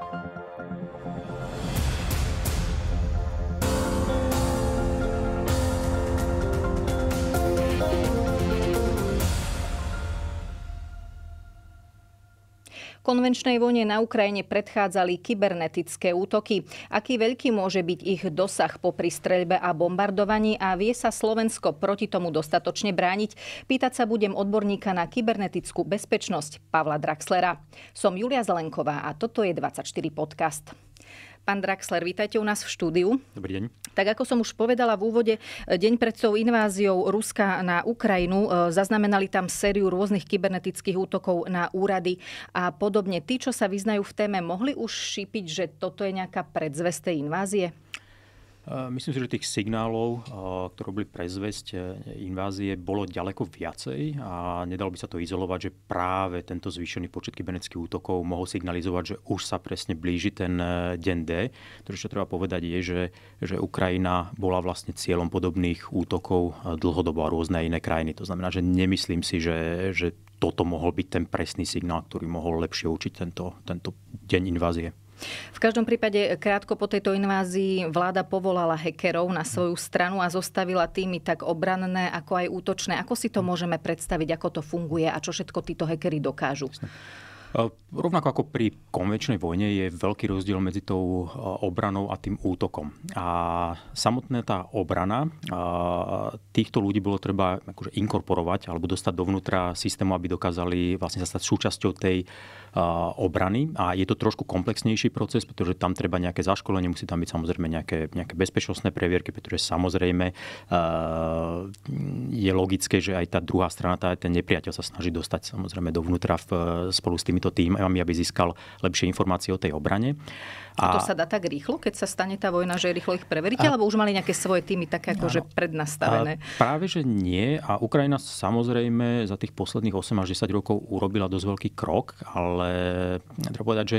Thank you Konvenčnej vojne na Ukrajine predchádzali kybernetické útoky. Aký veľký môže byť ich dosah po pristreľbe a bombardovaní a vie sa Slovensko proti tomu dostatočne brániť? Pýtať sa budem odborníka na kybernetickú bezpečnosť Pavla Draxlera. Som Julia Zelenková a toto je 24 podcast. Pán Draxler, vítajte u nás v štúdiu. Dobrý deň. Tak ako som už povedala v úvode, deň pred tou inváziou Ruska na Ukrajinu e, zaznamenali tam sériu rôznych kybernetických útokov na úrady a podobne. Tí, čo sa vyznajú v téme, mohli už šípiť, že toto je nejaká predzvestej invázie? Myslím si, že tých signálov, ktoré boli prezvesť e, invázie, bolo ďaleko viacej a nedalo by sa to izolovať, že práve tento zvýšený počet kybernetických útokov mohol signalizovať, že už sa presne blíži ten e, deň D. To, čo treba povedať, je, že, že Ukrajina bola vlastne cieľom podobných útokov e, dlhodobo a rôzne iné krajiny. To znamená, že nemyslím si, že, že toto mohol byť ten presný signál, ktorý mohol lepšie učiť tento, tento deň invázie. V každom prípade krátko po tejto invázii vláda povolala hekerov na svoju stranu a zostavila týmy tak obranné ako aj útočné. Ako si to môžeme predstaviť, ako to funguje a čo všetko títo hekery dokážu? E, rovnako ako pri konvenčnej vojne je veľký rozdiel medzi tou e, obranou a tým útokom. A samotná tá obrana, e, týchto ľudí bolo treba akože inkorporovať alebo dostať dovnútra systému, aby dokázali vlastne sa stať súčasťou tej obrany. A je to trošku komplexnejší proces, pretože tam treba nejaké zaškolenie, musí tam byť samozrejme nejaké, nejaké bezpečnostné previerky, pretože samozrejme je logické, že aj tá druhá strana, tá, ten nepriateľ sa snaží dostať samozrejme dovnútra v, spolu s tými týmito týmami, aby získal lepšie informácie o tej obrane. A, to sa dá tak rýchlo, keď sa stane tá vojna, že rýchlo ich preveríte, alebo už mali nejaké svoje týmy také akože prednastavené? A práve, že nie. A Ukrajina samozrejme za tých posledných 8 až 10 rokov urobila dosť veľký krok, ale treba povedať, že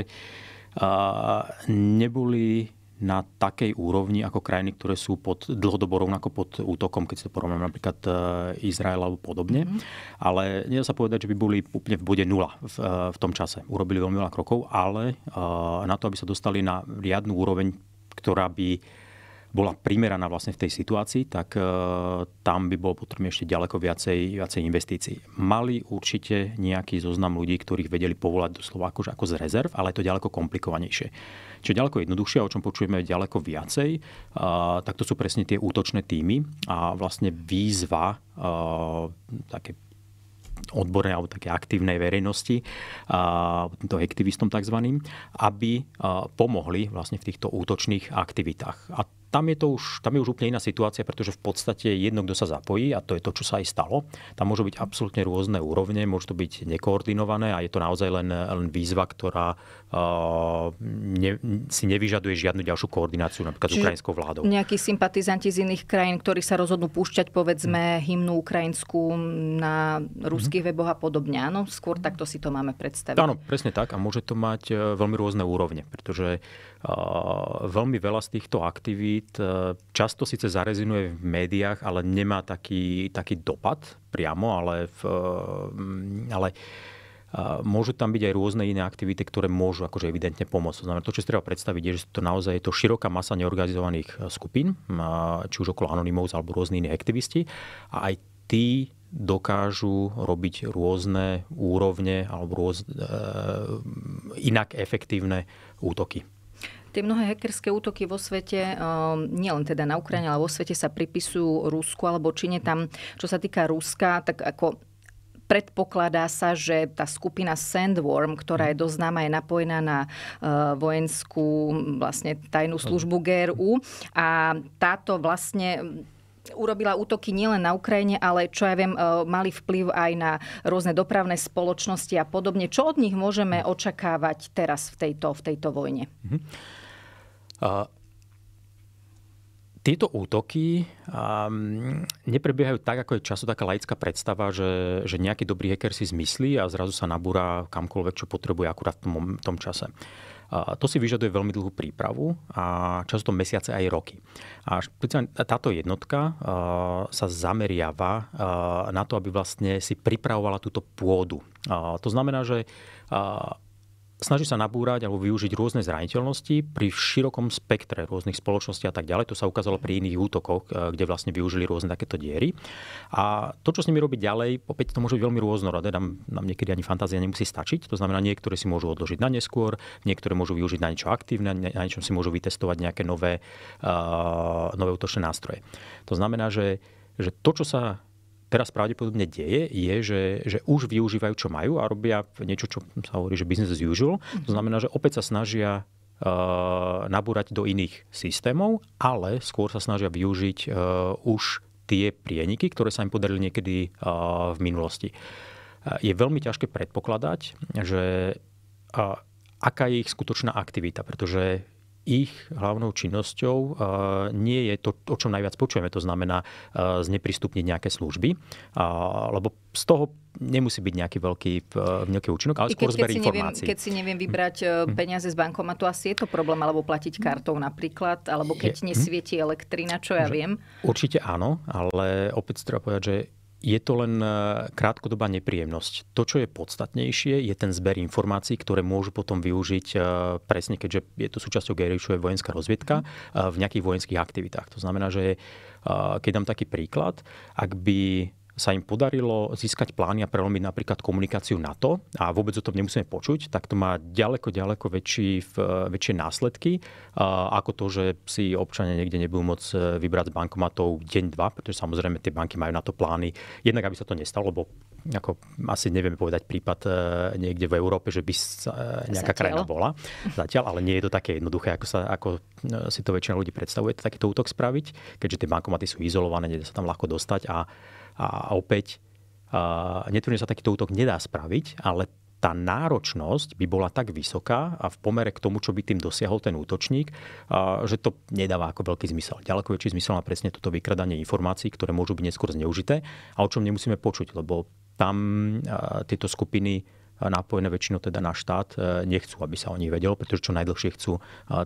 neboli na takej úrovni ako krajiny, ktoré sú pod, dlhodobo rovnako pod útokom, keď si porovnáme napríklad e, Izrael alebo podobne. Mm-hmm. Ale nedá sa povedať, že by boli úplne v bode nula v, e, v tom čase. Urobili veľmi veľa krokov, ale e, na to, aby sa dostali na riadnu úroveň, ktorá by bola primeraná vlastne v tej situácii, tak tam by bolo potrebné ešte ďaleko viacej, viacej investícií. Mali určite nejaký zoznam ľudí, ktorých vedeli povolať doslova akože ako z rezerv, ale je to ďaleko komplikovanejšie čo je ďaleko jednoduchšie a o čom počujeme ďaleko viacej, tak to sú presne tie útočné týmy a vlastne výzva také odbornej alebo také aktívnej verejnosti, týmto aktivistom tzv., aby pomohli vlastne v týchto útočných aktivitách. A tam je, to už, tam je už úplne iná situácia, pretože v podstate jedno, kto sa zapojí, a to je to, čo sa aj stalo, tam môžu byť absolútne rôzne úrovne, môže to byť nekoordinované a je to naozaj len, len výzva, ktorá uh, ne, si nevyžaduje žiadnu ďalšiu koordináciu napríklad Čiže ukrajinskou vládou. Nejakí sympatizanti z iných krajín, ktorí sa rozhodnú púšťať povedzme hmm. hymnu ukrajinskú na ruských hmm. weboch a podobne, áno? Skôr takto si to máme predstaviť. Áno, presne tak a môže to mať eh, veľmi rôzne úrovne, pretože uh, Eh, veľmi veľa z týchto aktivít eh, často síce zarezinuje v médiách, ale nemá taký, taký dopad priamo, ale, v, mm, ale eh, môžu tam byť aj rôzne iné aktivity, ktoré môžu akože evidentne pomôcť. To znamená, to, čo si treba predstaviť, je, že to naozaj je to široká masa neorganizovaných skupín, či už okolo anonimov alebo rôzni iní aktivisti. A aj tí dokážu robiť rôzne úrovne alebo rôz, e, inak efektívne útoky. Tie mnohé hackerské útoky vo svete, ehm, nielen teda na Ukrajine, ale vo svete sa pripisujú Rusku alebo Číne. Tam, čo sa týka Ruska, tak ako predpokladá sa, že tá skupina Sandworm, ktorá je dosť známa, je napojená na eh, vojenskú vlastne tajnú službu GRU a táto vlastne urobila útoky nielen na Ukrajine, ale čo ja viem, eh, mali vplyv aj na rôzne dopravné spoločnosti a podobne. Čo od nich môžeme očakávať teraz v tejto, v tejto vojne? Mm-hmm. Tieto útoky ehm, neprebiehajú tak, ako je často taká laická predstava, že, že nejaký dobrý hacker si zmyslí a zrazu sa nabúra kamkoľvek, čo potrebuje akurát v tom, v tom čase. Uh, to si vyžaduje veľmi dlhú prípravu a často mesiace aj roky. A táto jednotka sa zameriava na to, aby vlastne si pripravovala túto pôdu. Uh, to znamená, že snaží sa nabúrať alebo využiť rôzne zraniteľnosti pri širokom spektre rôznych spoločností a tak ďalej. To sa ukázalo pri iných útokoch, eh, kde vlastne využili rôzne takéto diery. A to, čo s nimi robiť ďalej, opäť to môže byť veľmi rôznorodé. Nám, nám niekedy ani fantázia nemusí stačiť. To znamená, niektoré si môžu odložiť na neskôr, niektoré môžu využiť na niečo aktívne, na niečom si môžu vytestovať nejaké nové, uh, nové útočné nástroje. To znamená, že, že to, čo sa teraz pravdepodobne deje, je, že, že už využívajú, čo majú a robia niečo, čo sa hovorí, že business as usual. To znamená, že opäť sa snažia eh, nabúrať do iných systémov, ale skôr sa snažia využiť eh, už tie prieniky, ktoré sa im podarili niekedy eh, v minulosti. Je veľmi ťažké predpokladať, že aká je ich skutočná aktivita, pretože ich hlavnou činnosťou eh, nie je to, o čom najviac počujeme, to znamená eh, zneprístupniť nejaké služby, lebo z toho nemusí byť nejaký veľký, eh, veľký účinok, ale I skôr keď, zber keď informácií. Neviem, keď si neviem vybrať mhm. peniaze z bankomatu, asi je to problém, alebo platiť mhm. kartou napríklad, alebo keď je, mhm. nesvieti elektrina, čo ja že, viem. Určite áno, ale opäť treba povedať, že je to len e, krátkodobá nepríjemnosť. To, čo je podstatnejšie, je ten zber informácií, ktoré môžu potom využiť e, presne, keďže je to súčasťou Gerišovej vojenská rozviedka, e, v nejakých vojenských aktivitách. To znamená, že keď dám taký príklad, ak by sa im podarilo získať plány a prelomiť napríklad komunikáciu NATO a vôbec o tom nemusíme počuť, tak to má ďaleko, ďaleko väčší, väčšie následky ako to, že si občania niekde nebudú môcť e, vybrať z bankomatov deň, dva, pretože samozrejme tie banky majú na to plány. Jednak, aby sa to nestalo, lebo ako asi nevieme povedať prípad e, niekde v Európe, že by e, nejaká Zatiaľ. krajina bola. Zatiaľ, ale nie je to také jednoduché, ako, sa, ako si to väčšina ľudí predstavuje, takýto útok spraviť, keďže tie bankomaty sú izolované, nedá sa tam ľahko dostať a a opäť, netvrdím, sa takýto útok nedá spraviť, ale tá náročnosť by bola tak vysoká a v pomere k tomu, čo by tým dosiahol ten útočník, že to nedáva ako veľký zmysel. Ďaleko väčší zmysel má presne toto vykradanie informácií, ktoré môžu byť neskôr zneužité a o čom nemusíme počuť, lebo tam tieto skupiny nápojené väčšinou teda na štát, e, nechcú, aby sa o nich vedelo, pretože čo najdlhšie chcú e,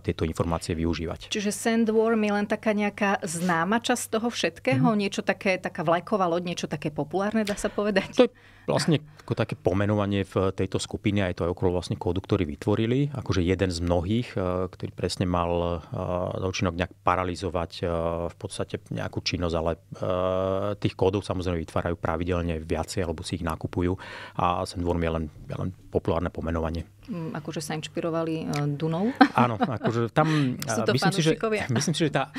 tieto informácie využívať. Čiže Sandworm je len taká nejaká známa časť toho všetkého, mm-hmm. niečo také, taká vlajková loď, niečo také populárne, dá sa povedať? To je vlastne ako také pomenovanie v tejto skupine aj to aj okolo vlastne kódu, ktorý vytvorili, akože jeden z mnohých, eh, ktorý presne mal eh, účinok nejak paralizovať eh, v podstate nejakú činnosť, ale tých kódov samozrejme vytvárajú pravidelne viacej alebo si ich nakupujú a sem dvorom je len, je len populárne pomenovanie akože sa inšpirovali e, Dunou. Áno, akože tam... myslím si, že, myslím, si, že tá,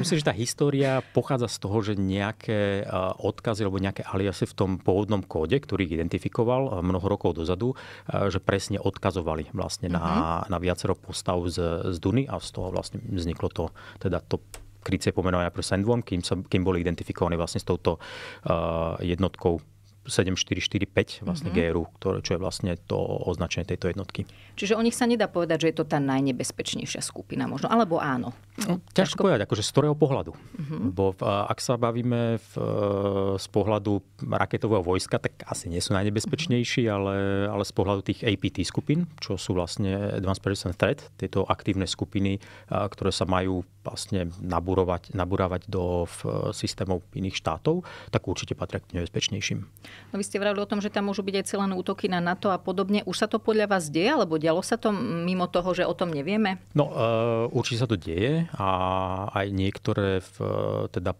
myslím, že tá história pochádza z toho, že nejaké e, odkazy alebo nejaké aliasy v tom pôvodnom kóde, ktorý identifikoval e, mnoho rokov dozadu, že presne odkazovali vlastne na, mm-hmm. na viacero postav z, z Duny a z toho vlastne vzniklo to, teda to krycie pomenovania pre Sandworm, kým, sa, kým boli identifikovaní vlastne s touto uh, jednotkou 7445 vlastne mm-hmm. GRU, ktoré, čo je vlastne to označenie tejto jednotky. Čiže o nich sa nedá povedať, že je to tá najnebezpečnejšia skupina možno, alebo áno? No, ťažko, ťažko povedať, akože z ktorého pohľadu. Mm-hmm. Bo ak sa bavíme v, e, z pohľadu raketového vojska, tak asi nie sú najnebezpečnejší, mm-hmm. ale, ale z pohľadu tých APT skupín, čo sú vlastne Advanced Persistent Threat, tieto aktívne skupiny, ktoré sa majú vlastne naburovať, naburávať do v, systémov iných štátov, tak určite patria k nebezpečnejším. No vy ste vravili o tom, že tam môžu byť aj celené útoky na NATO a podobne. Už sa to podľa vás deje, alebo dialo sa to mimo toho, že o tom nevieme? No, e, určite sa to deje a aj niektoré v, teda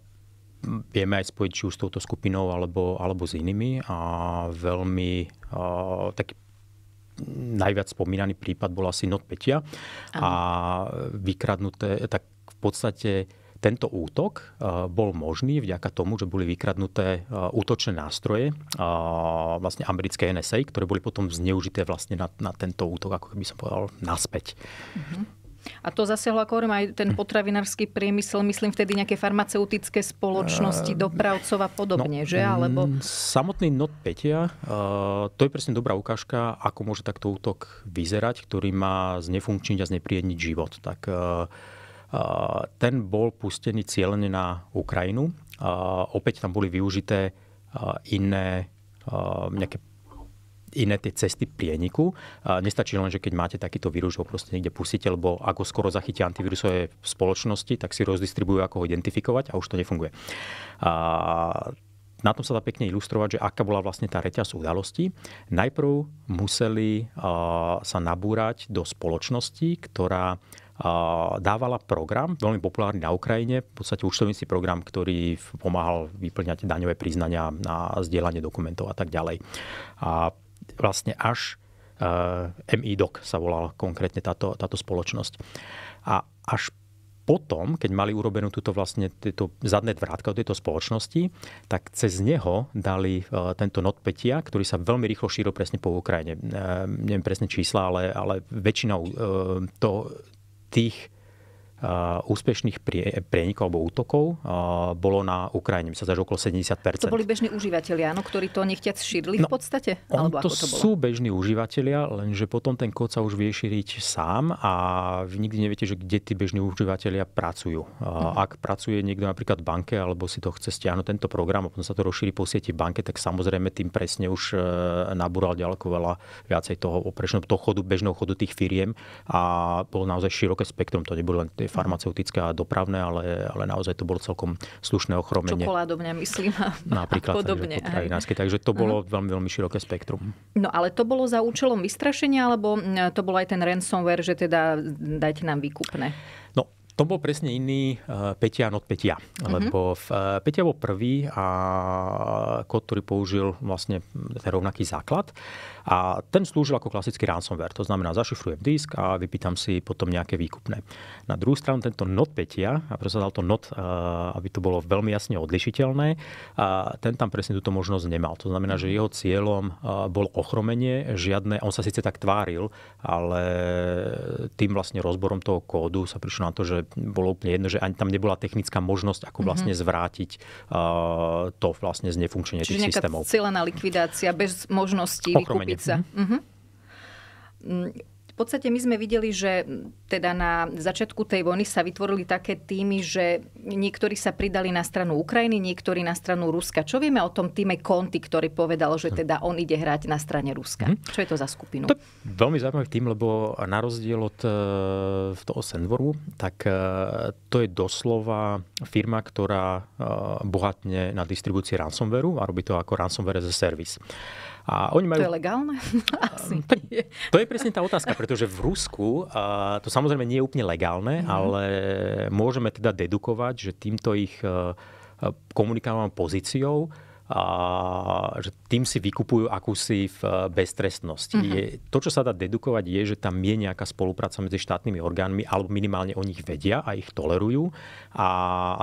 vieme aj spojiť či už s touto skupinou alebo, alebo s inými a veľmi uh, e, taký najviac spomínaný prípad bol asi Petia a vykradnuté, tak podstate tento útok eh, bol možný vďaka tomu, že boli vykradnuté eh, útočné nástroje eh, vlastne americké NSA, ktoré boli potom zneužité vlastne na, na tento útok, ako by som povedal, naspäť. Mm-hmm. A to zasiahlo, ako hovorím, aj ten potravinársky priemysel, myslím vtedy nejaké farmaceutické spoločnosti, dopravcov a podobne, no, že? Mm, Alebo... Samotný not 5, to je presne dobrá ukážka, ako môže takto útok vyzerať, ktorý má znefunkčniť a znepríjemniť život. Tak Eh, ten bol pustený cieľene na Ukrajinu. Eh, opäť tam boli využité eh, iné nejaké iné tie cesty prieniku. Nestačí len, že keď máte takýto vírus, ho proste niekde pustíte, lebo ako skoro zachytia antivírusové spoločnosti, tak si rozdistribujú, ako ho identifikovať a už to nefunguje. A na tom sa dá pekne ilustrovať, že aká bola vlastne tá reťaz udalostí. Najprv museli sa nabúrať do spoločnosti, ktorá dávala program, veľmi populárny na Ukrajine, v podstate účtovníci program, ktorý pomáhal vyplňať daňové priznania na zdieľanie dokumentov a tak ďalej. A vlastne až eh, MIDOC sa volala konkrétne táto, táto spoločnosť. A až potom, keď mali urobenú túto vlastne tieto zadné vrátka od tejto spoločnosti, tak cez neho dali eh, tento notpetia, ktorý sa veľmi rýchlo šíril presne po Ukrajine. Eh, neviem presne čísla, ale, ale väčšinou to, dich Eh, úspešných prienikov alebo útokov eh, bolo na Ukrajine. Myslím, že okolo 70 To boli bežní užívateľia, áno, ktorí to nechťať šírili no, v podstate? alebo to, ako to bolo? sú bežní užívateľia, lenže potom ten kód sa už vie šíriť sám a vy nikdy neviete, že kde tí bežní užívateľia pracujú. Eh, mhm. Ak pracuje niekto napríklad v banke alebo si to chce stiahnuť tento program a potom sa to rozšíri po sieti banke, tak samozrejme tým presne už nabúral ďaleko veľa viacej toho toho chodu, bežného chodu tých firiem a bolo naozaj široké spektrum. To nebolo len tie farmaceutické a dopravné, ale, ale naozaj to bolo celkom slušné ochromenie. Čokoládovňa, myslím. A Napríklad. A podobne. Takže, takže to bolo uh-huh. veľmi, veľmi široké spektrum. No ale to bolo za účelom vystrašenia, alebo mm, to bol aj ten ransomware, že teda dajte nám výkupné? No, tom bol presne iný Petian od Petia. Uh-huh. Lebo v, eh, Petia bol prvý a kód, ktorý použil vlastne ten rovnaký základ. A ten slúžil ako klasický ransomware. To znamená, zašifrujem disk a vypýtam si potom nejaké výkupné. Na druhú stranu tento not Petia, a preto sa dal to not, eh, aby to bolo veľmi jasne odlišiteľné, a ten tam presne túto možnosť nemal. To znamená, že jeho cieľom eh, bol ochromenie, žiadne, on sa síce tak tváril, ale tým vlastne rozborom toho kódu sa prišlo na to, že bolo úplne jedno, že ani tam nebola technická možnosť, ako mhm. vlastne zvrátiť uh, to vlastne znefunkčenie Čiže tých systémov. Čiže nejaká likvidácia bez možnosti Ochromenie. vykúpiť sa. Mm-hmm podstate my sme videli, že teda na začiatku tej vojny sa vytvorili také týmy, že niektorí sa pridali na stranu Ukrajiny, niektorí na stranu Ruska. Čo vieme o tom týme Konty, ktorý povedal, že teda on ide hrať na strane Ruska? Hm. Čo je to za skupinu? To veľmi zaujímavý tým, lebo na rozdiel od e, toho Sandvormu, tak e, to je doslova firma, ktorá e, bohatne na distribúcii ransomwareu a robí to ako ransomware as a service. A oni majú... To je legálne? Asi. Ehm, tak, to je presne tá otázka, pretože v Rusku to samozrejme nie je úplne legálne, mm. ale môžeme teda dedukovať, že týmto ich eh, eh, komunikávam pozíciou že tým si vykupujú akúsi v e, beztrestnosti. Mm-hmm. Je, to, čo sa dá dedukovať, je, že tam je nejaká spolupráca medzi štátnymi orgánmi, alebo minimálne o nich vedia a ich tolerujú. A,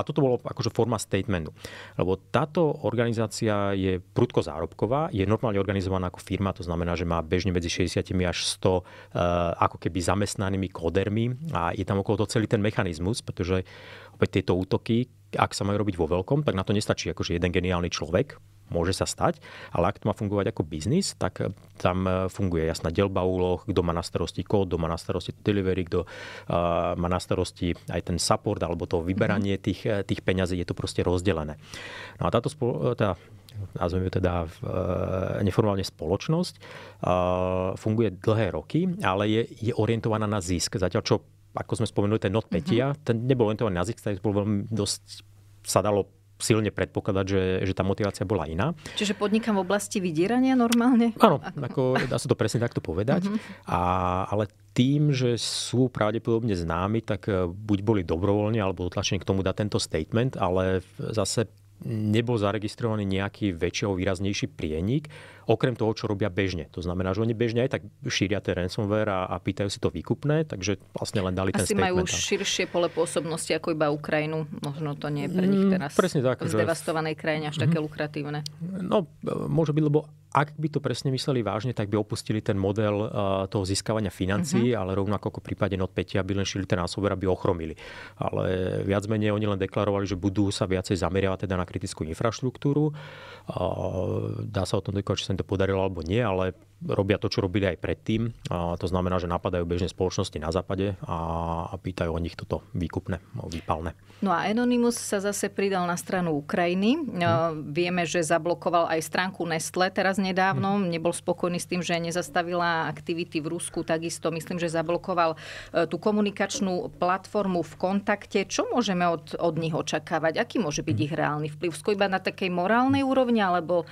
a toto bolo akože forma statementu. Lebo táto organizácia je prudko zárobková, je normálne organizovaná ako firma, to znamená, že má bežne medzi 60 až 100 e, ako keby zamestnanými kodermi a je tam okolo toho celý ten mechanizmus, pretože opäť tieto útoky, ak sa majú robiť vo veľkom, tak na to nestačí akože jeden geniálny človek, môže sa stať, ale ak to má fungovať ako biznis, tak eh, tam eh, funguje jasná delba úloh, kto má na starosti kód, kto má na starosti delivery, kto eh, má na starosti aj ten support alebo to vyberanie mhm. tých, tých peňazí, je to proste rozdelené. No a táto spolo, tá, nazveme teda, teda neformálne spoločnosť, funguje dlhé roky, ale je, je orientovaná na zisk. Zatiaľ čo ako sme spomenuli, ten not mhm. petia, uh-huh. ten nebol len toho nazik, ZX, tak bol veľmi dosť, sa dalo silne predpokladať, že, že tá motivácia bola iná. Čiže podnikám v oblasti vydierania normálne? Áno, ako, dá sa to presne takto povedať. Uh-huh. A, ale tým, že sú pravdepodobne známi, tak e, buď boli dobrovoľne alebo utlačení k tomu dať tento statement, ale zase nebol zaregistrovaný nejaký väčší výraznejší prienik okrem toho, čo robia bežne. To znamená, že oni bežne aj tak šíria ten ransomware a, a pýtajú si to výkupné, takže vlastne len dali Asi ten statement. majú širšie pole pôsobnosti ako iba Ukrajinu. Možno to nie je pre nich mm, teraz. Mm, presne tak. V že... krajine až mm-hmm. také mhm. lukratívne. No, môže byť, lebo ak by to presne mysleli vážne, tak by opustili ten model eh, toho získavania financií, uh-huh. ale rovnako ako v prípade NotPetia by len šili ten násober, aby ochromili. Ale viac menej oni len deklarovali, že budú sa viacej zameriavať teda na kritickú infraštruktúru. Eh, dá sa o tom deklarovať, že im to podarilo alebo nie, ale robia to, čo robili aj predtým. A to znamená, že napadajú bežne spoločnosti na západe a, pýtajú o nich toto výkupné, výpalné. No a Anonymous sa zase pridal na stranu Ukrajiny. Hm. Vieme, že zablokoval aj stránku Nestle teraz nedávno. Hm. Nebol spokojný s tým, že nezastavila aktivity v Rusku. Takisto myslím, že zablokoval e, tú komunikačnú platformu v kontakte. Čo môžeme od, od nich očakávať? Aký môže byť hm. ich reálny vplyv? Skôr iba na takej morálnej úrovni alebo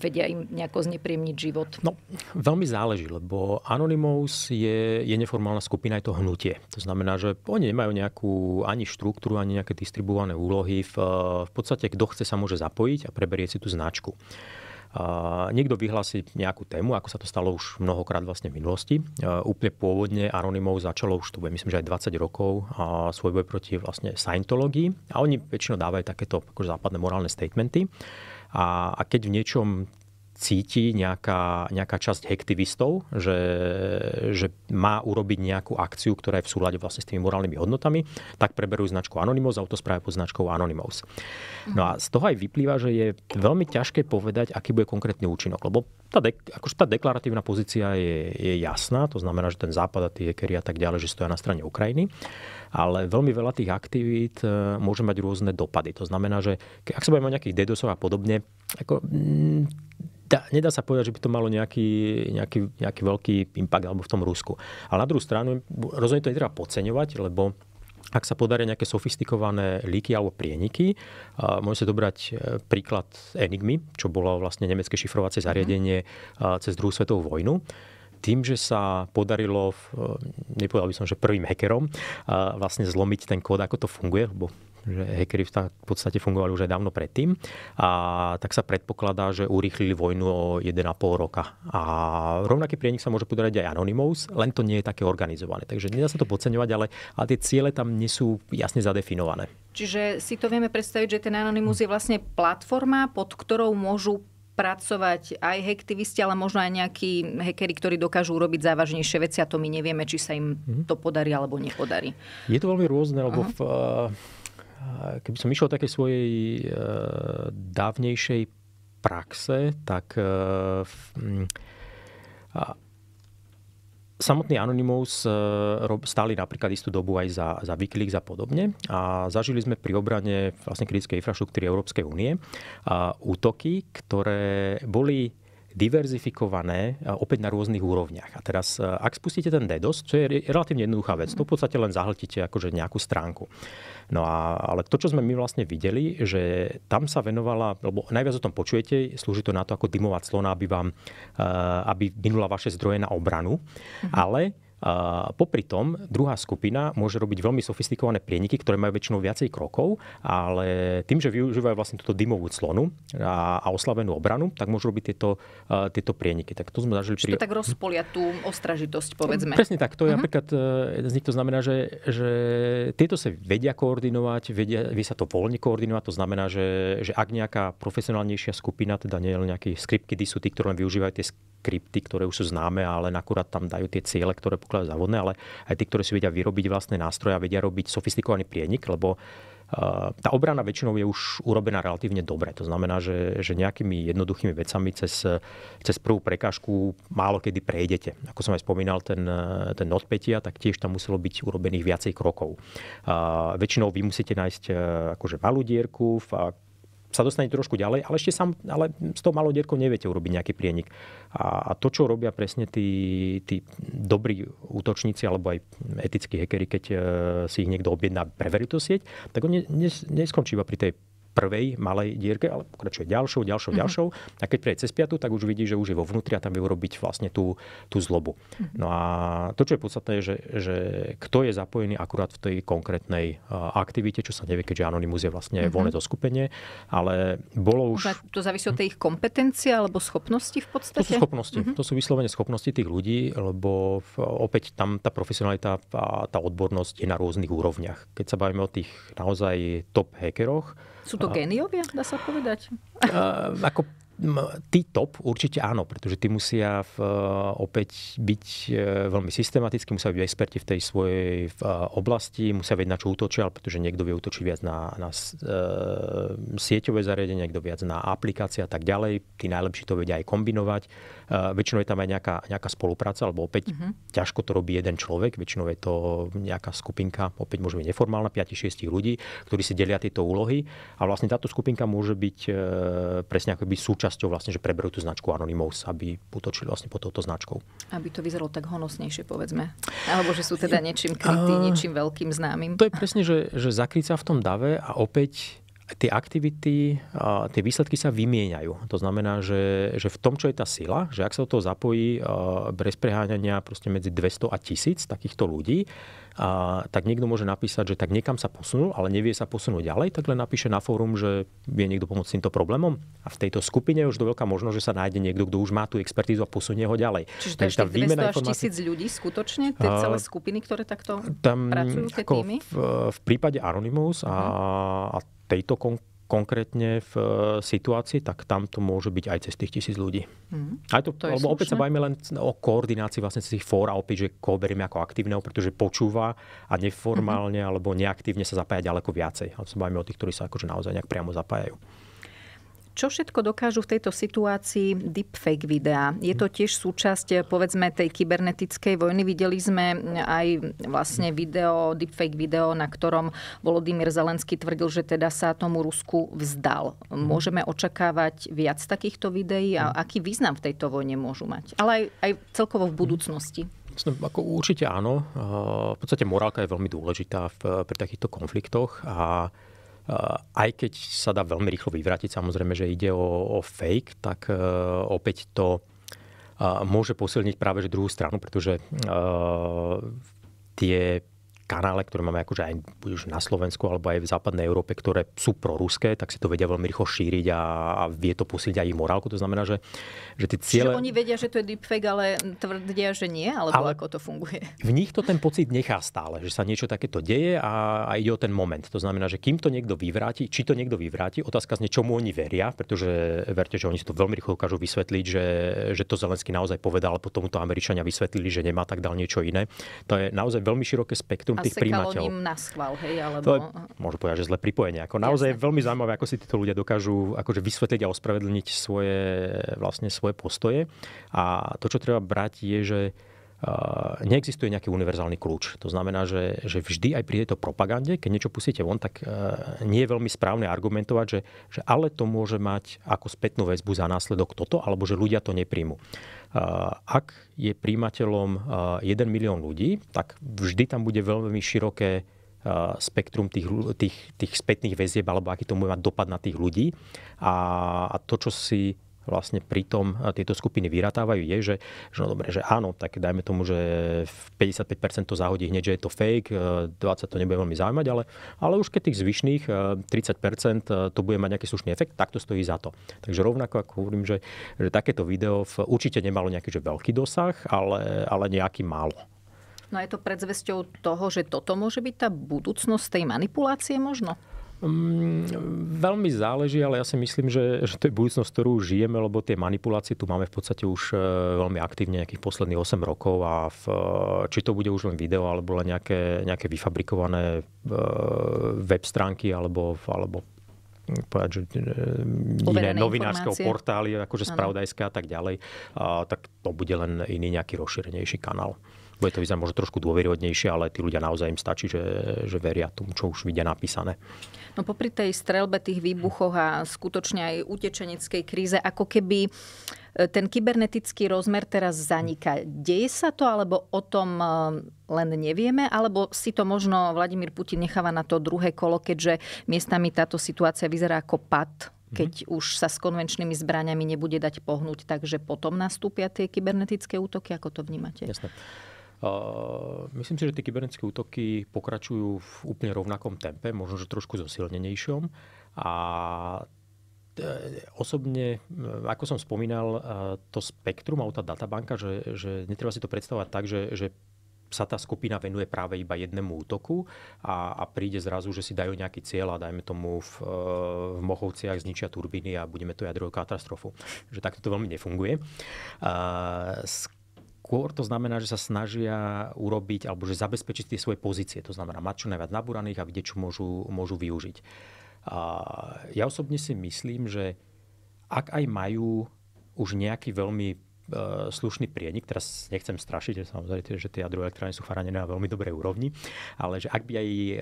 vedia im nejako znepriemniť život? No, veľmi záleží, lebo Anonymous je, je neformálna skupina, je to hnutie. To znamená, že oni nemajú nejakú ani štruktúru, ani nejaké distribuované úlohy. V, v podstate, kto chce, sa môže zapojiť a preberie si tú značku. Uh, niekto vyhlási nejakú tému, ako sa to stalo už mnohokrát vlastne v minulosti. Uh, úplne pôvodne Anonymous začalo už tu, myslím, že aj 20 rokov uh, svoj boj proti vlastne Scientology. A oni väčšinou dávajú takéto akože západné morálne statementy. A, a keď v niečom cíti nejaká, nejaká časť hektivistov, že, že má urobiť nejakú akciu, ktorá je v súlade vlastne s tými morálnymi hodnotami, tak preberú značku Anonymous, auto spravia pod značkou Anonymous. No a z toho aj vyplýva, že je veľmi ťažké povedať, aký bude konkrétny účinok, lebo tá, de, akože tá deklaratívna pozícia je, je jasná, to znamená, že ten západ a tie a tak ďalej, že stoja na strane Ukrajiny ale veľmi veľa tých aktivít e, môže mať rôzne dopady. To znamená, že ak sa budeme o nejakých DDoSoch a podobne, ako, nedá, nedá sa povedať, že by to malo nejaký, nejaký, nejaký veľký impact alebo v tom Rusku. Ale na druhú stranu, rozhodne to netreba podceňovať, lebo ak sa podarí nejaké sofistikované líky alebo prieniky, môžete dobrať e, príklad Enigmy, čo bolo vlastne nemecké šifrovacie mhm. zariadenie mm cez druhú svetovú vojnu tým, že sa podarilo, e, nepovedal by som, že prvým hackerom, vlastne zlomiť ten kód, ako to funguje, lebo že hackery v podstate fungovali už aj dávno predtým. A tak sa predpokladá, že urýchlili vojnu o 1,5 roka. A rovnaký prienik sa môže podarať aj Anonymous, len to nie je také organizované. Takže nedá sa to podceňovať, ale, ale tie ciele tam nie sú jasne zadefinované. Čiže si to vieme predstaviť, že ten Anonymous je vlastne platforma, pod ktorou môžu pracovať aj hektivisti, ale možno aj nejakí hekery, ktorí dokážu urobiť závažnejšie veci a to my nevieme, či sa im mhm. to podarí alebo nepodarí. Je to veľmi rôzne, lebo uh-huh. v, keby som išiel takej svojej eh, dávnejšej praxe, tak eh, mm, samotný Anonymous eh, stáli napríklad istú dobu aj za, za Wikileaks a podobne a zažili sme pri obrane vlastne kritickej infraštruktúry Európskej únie útoky, ktoré boli diverzifikované opäť na rôznych úrovniach. A teraz, e, ak spustíte ten DDoS, čo je relatívne jednoduchá vec, to v podstate len zahltíte akože nejakú stránku. No a, ale to, čo sme my vlastne videli, že tam sa venovala, lebo najviac o tom počujete, slúži to na to ako dymovať slona, aby vám, e, aby minula vaše zdroje na obranu, mhm. ale a popri tom, druhá skupina môže robiť veľmi sofistikované prieniky, ktoré majú väčšinou viacej krokov, ale tým, že využívajú vlastne túto dymovú clonu a, a oslavenú obranu, tak môžu robiť tieto, uh, tieto prieniky. Tak to sme zažili. Čiže pri... to tak rozpolia tú ostražitosť, povedzme. Presne tak. To je uh-huh. napríklad, e, z nich to znamená, že, že tieto sa vedia koordinovať, vedia, vie sa to voľne koordinovať. To znamená, že, že ak nejaká profesionálnejšia skupina, teda nie len nejaké skripky, sú tí, ktoré využívajú tie skripty, ktoré už sú známe, ale akurát tam dajú tie ciele, ktoré napríklad závodné, ale aj tí, ktorí si vedia vyrobiť vlastné nástroje a vedia robiť sofistikovaný prienik, lebo eh, tá obrana väčšinou je už urobená relatívne dobre. To znamená, že, že nejakými jednoduchými vecami cez, cez prvú prekážku málo kedy prejdete. Ako som aj spomínal, ten, ten not 5, tak tiež tam muselo byť urobených viacej krokov. A väčšinou vy musíte nájsť eh, akože malú dierku v sa dostane trošku ďalej, ale ešte sám, ale s tou malou dierkou neviete urobiť nejaký prienik. A, a to, čo robia presne tí, tí dobrí útočníci alebo aj etickí hekery, keď e, si ich niekto objedná preveriť tú sieť, tak on ne, ne, neskončí iba pri tej prvej malej dierke, ale pokračuje ďalšou, ďalšou, mm-hmm. ďalšou. A keď prejde cez piatu, tak už vidí, že už je vo vnútri a tam vie urobiť vlastne tú, tú zlobu. Mm-hmm. No a to, čo je podstatné, je, že, že kto je zapojený akurát v tej konkrétnej eh, aktivite, čo sa nevie, keďže Anonymous je vlastne mm-hmm. voľné zoskupenie, ale bolo už... Uba to závisí od tej ich kompetencie alebo schopnosti v podstate? To sú schopnosti. Mm-hmm. To sú vyslovene schopnosti tých ľudí, lebo opäť tam tá profesionalita a tá odbornosť je na rôznych úrovniach. Keď sa bavíme o tých naozaj top hackeroch, sú to géniovia, dá sa povedať? Uh, ako Tí top určite áno, pretože tí musia v, e, opäť byť e, veľmi systematickí, musia byť experti v tej svojej v e, oblasti, musia vedieť, na čo útočia, pretože niekto vie útočiť viac na, na e, sieťové zariadenie, niekto viac na aplikácie a tak ďalej. Tí najlepší to vedia aj kombinovať. E, väčšinou je tam aj nejaká, nejaká spolupráca, alebo opäť mm-hmm. ťažko to robí jeden človek, väčšinou je to nejaká skupinka, opäť môže byť neformálna, 5-6 ľudí, ktorí si delia tieto úlohy a vlastne táto skupinka môže byť e, presne ako by súčasť súčasťou vlastne, že preberú tú značku Anonymous, aby útočili vlastne pod touto značkou. Aby to vyzeralo tak honosnejšie, povedzme. Alebo že sú teda niečím krytí, niečím veľkým známym. To je presne, že, že zakryť sa v tom dave a opäť tie aktivity, tie výsledky sa vymieňajú. To znamená, že, že v tom, čo je tá sila, že ak sa do toho zapojí bez preháňania proste medzi 200 a 1000 takýchto ľudí, a, tak niekto môže napísať, že tak niekam sa posunul, ale nevie sa posunúť ďalej, tak len napíše na fórum, že vie niekto pomôcť s týmto problémom. A v tejto skupine je už do veľká možnosť, že sa nájde niekto, kto už má tú expertízu a posunie ho ďalej. Čiže to je tá výmena informácií... tisíc ľudí skutočne, tie celé skupiny, ktoré takto tam, pracujú, tie ako týmy? V, v prípade Anonymous a, uh-huh. a tejto kon- konkrétne v e, situácii, tak tam to môže byť aj cez tých tisíc ľudí. Mm. Aj to, to lebo opäť sa bavíme len o koordinácii vlastne z tých fór a opäť, že koho berieme ako aktívneho, pretože počúva a neformálne mm-hmm. alebo neaktívne sa zapája ďaleko viacej. Ale sa bavíme o tých, ktorí sa akože naozaj nejak priamo zapájajú. Čo všetko dokážu v tejto situácii deepfake videá? Je to tiež súčasť, povedzme, tej kybernetickej vojny. Videli sme aj vlastne video, deepfake video, na ktorom Volodymyr Zelenský tvrdil, že teda sa tomu Rusku vzdal. Mhm. Môžeme očakávať viac takýchto videí a mhm. aký význam v tejto vojne môžu mať? Ale aj, aj celkovo v mhm. budúcnosti. Ako určite áno. Eh, v podstate morálka je veľmi dôležitá v, pri takýchto konfliktoch a Eh, aj keď sa dá veľmi rýchlo vyvrátiť, samozrejme, že ide o, o fake, tak eh, opäť to eh, môže posilniť práve že druhú stranu, pretože tie kanále, ktoré máme akože aj už na Slovensku alebo aj v západnej Európe, ktoré sú proruské, tak si to vedia veľmi rýchlo šíriť a, a vie to posiť aj ich morálku. To znamená, že, že tie ciele... Čiže oni vedia, že to je deepfake, ale tvrdia, že nie? Alebo ale ako to funguje? V nich to ten pocit nechá stále, že sa niečo takéto deje a, a ide o ten moment. To znamená, že kým to niekto vyvráti, či to niekto vyvráti, otázka z čomu oni veria, pretože verte, že oni si to veľmi rýchlo dokážu vysvetliť, že, že to Zelensky naozaj povedal, ale potom to Američania vysvetlili, že nemá, tak dal niečo iné. To je naozaj veľmi široké spektrum spektrum a tých príjimateľov. im na schvál, hej, alebo... To je, môžu povedať, že zle pripojenie. Ako naozaj je veľmi zaujímavé, ako si títo ľudia dokážu akože vysvetliť a ospravedlniť svoje, vlastne svoje postoje. A to, čo treba brať, je, že Eh, neexistuje nejaký univerzálny kľúč. To znamená, že, že vždy aj pri tejto propagande, keď niečo pustíte von, tak eh, nie je veľmi správne argumentovať, že, že ale to môže mať ako spätnú väzbu za následok toto, alebo že ľudia to nepríjmu. Eh, ak je príjimateľom 1 milión ľudí, tak vždy tam bude veľmi široké spektrum tých, tých, tých spätných väzieb, alebo aký to môže mať dopad na tých ľudí. A, a to, čo si vlastne pritom tieto skupiny vyratávajú, je, že, že no dobre, že áno, tak dajme tomu, že 55% to zahodí hneď, že je to fake, 20 e, to nebude veľmi zaujímať, ale, ale už keď tých zvyšných 30% e, e, to bude mať nejaký slušný efekt, tak to stojí za to. Takže rovnako ako hovorím, že, že takéto video v, určite nemalo nejaký že veľký dosah, ale, ale nejaký málo. No je to predzvesťou toho, že toto môže byť tá budúcnosť tej manipulácie možno? Mm, veľmi záleží, ale ja si myslím, že, že to je budúcnosť, ktorú žijeme, lebo tie manipulácie tu máme v podstate už e, veľmi aktívne nejakých posledných 8 rokov a v, e, či to bude už len video alebo len nejaké, nejaké vyfabrikované e, web stránky alebo, alebo povedať, že iné novinárske portály, akože spravodajské a tak ďalej, a, tak to bude len iný nejaký rozšírenejší kanál. Bude to vyzerať možno trošku dôveryhodnejšie, ale tí ľudia naozaj im stačí, že, že veria tomu, čo už vidia napísané. No popri tej strelbe, tých výbuchoch a skutočne aj utečeneckej kríze, ako keby e, ten kybernetický rozmer teraz zaniká. Deje sa to, alebo o tom e, len nevieme, alebo si to možno Vladimír Putin necháva na to druhé kolo, keďže miestami táto situácia vyzerá ako pad, mhm. keď mm-hmm. už sa s konvenčnými zbraniami nebude dať pohnúť, takže potom nastúpia tie kybernetické útoky, ako to vnímate? Jasne. Myslím si, že tie kybernetické útoky pokračujú v úplne rovnakom tempe, možno, že trošku zosilnenejšom. A e, osobne, e, ako som spomínal, e, to spektrum alebo tá databanka, že, že netreba si to predstavovať tak, že, že sa tá skupina venuje práve iba jednému útoku a, a príde zrazu, že si dajú nejaký cieľ a dajme tomu v, v Mochovciach zničia turbíny a budeme to jadrovú katastrofu. Že takto to veľmi nefunguje. Uh, Skôr to znamená, že sa snažia urobiť alebo že zabezpečiť tie svoje pozície. To znamená mať čo najviac nabúraných a kde čo môžu, môžu využiť. A ja osobne si myslím, že ak aj majú už nejaký veľmi e, slušný prienik, teraz nechcem strašiť, samozrejme, že tie jadrové elektrárne sú chránené na veľmi dobrej úrovni, ale že ak by aj uh,